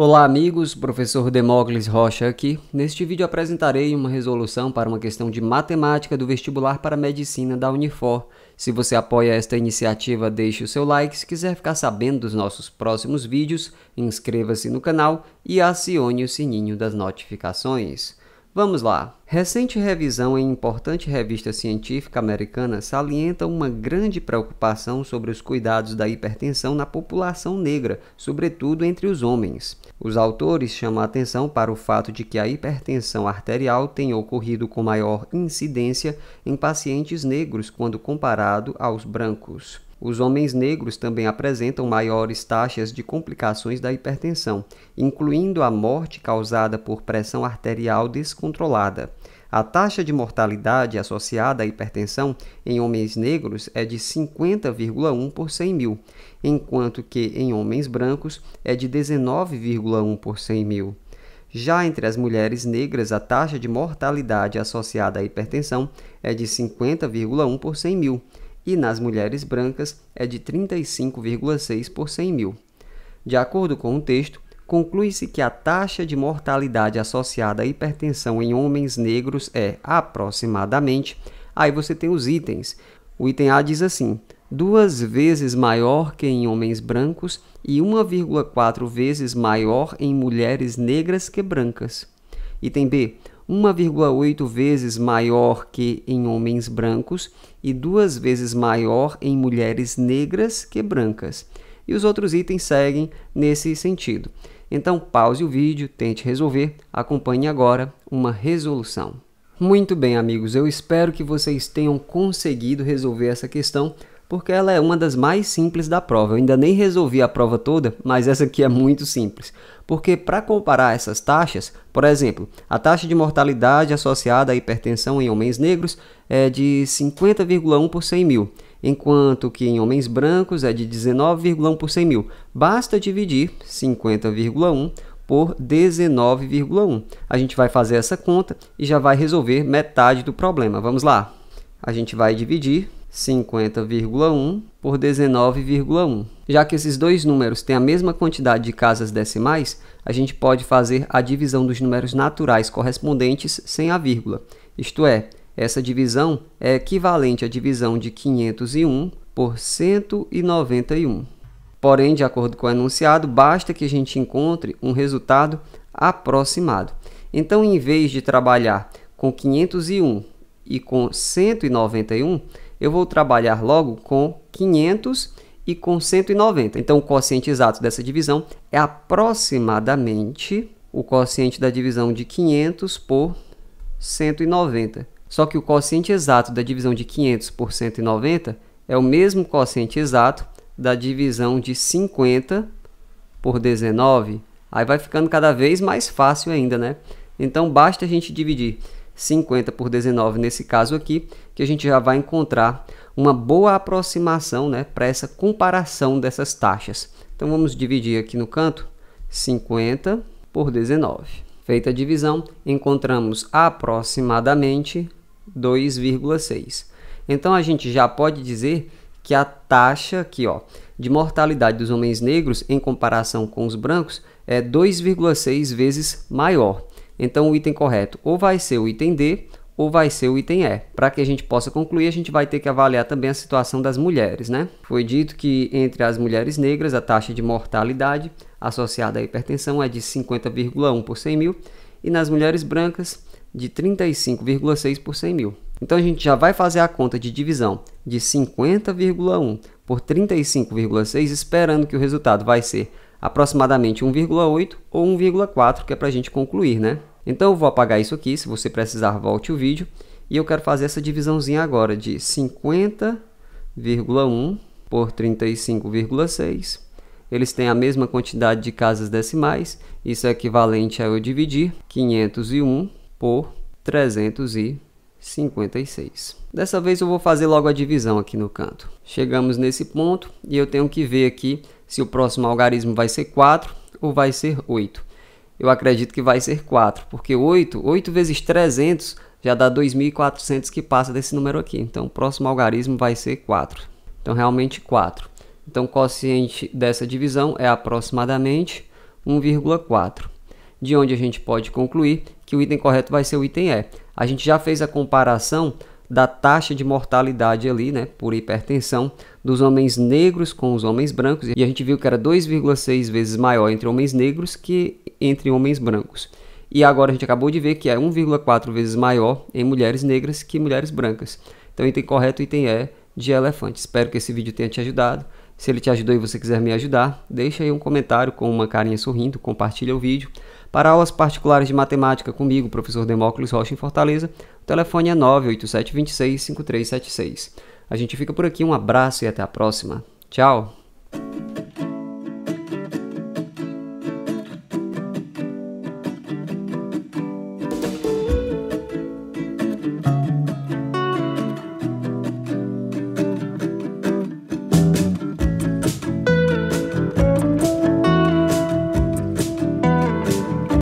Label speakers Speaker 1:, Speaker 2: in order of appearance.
Speaker 1: Olá amigos, professor Demócles Rocha aqui. Neste vídeo apresentarei uma resolução para uma questão de matemática do vestibular para medicina da Unifor. Se você apoia esta iniciativa, deixe o seu like. Se quiser ficar sabendo dos nossos próximos vídeos, inscreva-se no canal e acione o sininho das notificações. Vamos lá. Recente revisão em importante revista científica americana salienta uma grande preocupação sobre os cuidados da hipertensão na população negra, sobretudo entre os homens. Os autores chamam a atenção para o fato de que a hipertensão arterial tem ocorrido com maior incidência em pacientes negros quando comparado aos brancos. Os homens negros também apresentam maiores taxas de complicações da hipertensão, incluindo a morte causada por pressão arterial descontrolada. A taxa de mortalidade associada à hipertensão em homens negros é de 50,1 por 100 mil, enquanto que em homens brancos é de 19,1 por 100 mil. Já entre as mulheres negras, a taxa de mortalidade associada à hipertensão é de 50,1 por 100 mil, e nas mulheres brancas é de 35,6 por 100 mil. De acordo com o texto, conclui-se que a taxa de mortalidade associada à hipertensão em homens negros é aproximadamente. Aí você tem os itens. O item A diz assim: duas vezes maior que em homens brancos e 1,4 vezes maior em mulheres negras que brancas. Item B: 1,8 vezes maior que em homens brancos e duas vezes maior em mulheres negras que brancas. E os outros itens seguem nesse sentido. Então pause o vídeo, tente resolver, acompanhe agora uma resolução. Muito bem, amigos, eu espero que vocês tenham conseguido resolver essa questão porque ela é uma das mais simples da prova. Eu ainda nem resolvi a prova toda, mas essa aqui é muito simples. Porque para comparar essas taxas, por exemplo, a taxa de mortalidade associada à hipertensão em homens negros é de 50,1 por 100 mil, enquanto que em homens brancos é de 19,1 por 100 mil. Basta dividir 50,1 por 19,1. A gente vai fazer essa conta e já vai resolver metade do problema. Vamos lá. A gente vai dividir 50,1 por 19,1. Já que esses dois números têm a mesma quantidade de casas decimais, a gente pode fazer a divisão dos números naturais correspondentes sem a vírgula. Isto é, essa divisão é equivalente à divisão de 501 por 191. Porém, de acordo com o enunciado, basta que a gente encontre um resultado aproximado. Então, em vez de trabalhar com 501 e com 191, eu vou trabalhar logo com 500 e com 190. Então, o quociente exato dessa divisão é aproximadamente o quociente da divisão de 500 por 190. Só que o quociente exato da divisão de 500 por 190 é o mesmo quociente exato da divisão de 50 por 19. Aí vai ficando cada vez mais fácil ainda, né? Então, basta a gente dividir 50 por 19 nesse caso aqui, que a gente já vai encontrar uma boa aproximação né, para essa comparação dessas taxas. Então vamos dividir aqui no canto 50 por 19. Feita a divisão, encontramos aproximadamente 2,6. Então a gente já pode dizer que a taxa aqui, ó, de mortalidade dos homens negros em comparação com os brancos é 2,6 vezes maior. Então o item correto ou vai ser o item D ou vai ser o item E. Para que a gente possa concluir, a gente vai ter que avaliar também a situação das mulheres, né? Foi dito que entre as mulheres negras a taxa de mortalidade associada à hipertensão é de 50,1 por 100 mil e nas mulheres brancas de 35,6 por 100 mil. Então a gente já vai fazer a conta de divisão de 50,1 por 35,6, esperando que o resultado vai ser aproximadamente 1,8 ou 1,4, que é para a gente concluir, né? Então eu vou apagar isso aqui, se você precisar volte o vídeo. E eu quero fazer essa divisãozinha agora de 50,1 por 35,6. Eles têm a mesma quantidade de casas decimais, isso é equivalente a eu dividir 501 por 356. Dessa vez eu vou fazer logo a divisão aqui no canto. Chegamos nesse ponto e eu tenho que ver aqui se o próximo algarismo vai ser 4 ou vai ser 8 eu acredito que vai ser 4, porque 8, 8 vezes 300 já dá 2.400 que passa desse número aqui. Então, o próximo algarismo vai ser 4. Então, realmente 4. Então, o quociente dessa divisão é aproximadamente 1,4. De onde a gente pode concluir que o item correto vai ser o item E. A gente já fez a comparação da taxa de mortalidade ali, né, por hipertensão dos homens negros com os homens brancos, e a gente viu que era 2,6 vezes maior entre homens negros que entre homens brancos. E agora a gente acabou de ver que é 1,4 vezes maior em mulheres negras que mulheres brancas. Então, item correto, item E é de elefante. Espero que esse vídeo tenha te ajudado. Se ele te ajudou e você quiser me ajudar, deixa aí um comentário com uma carinha sorrindo, compartilha o vídeo. Para aulas particulares de matemática comigo, professor Demócles Rocha em Fortaleza, telefone é 987265376. A gente fica por aqui, um abraço e até a próxima. Tchau!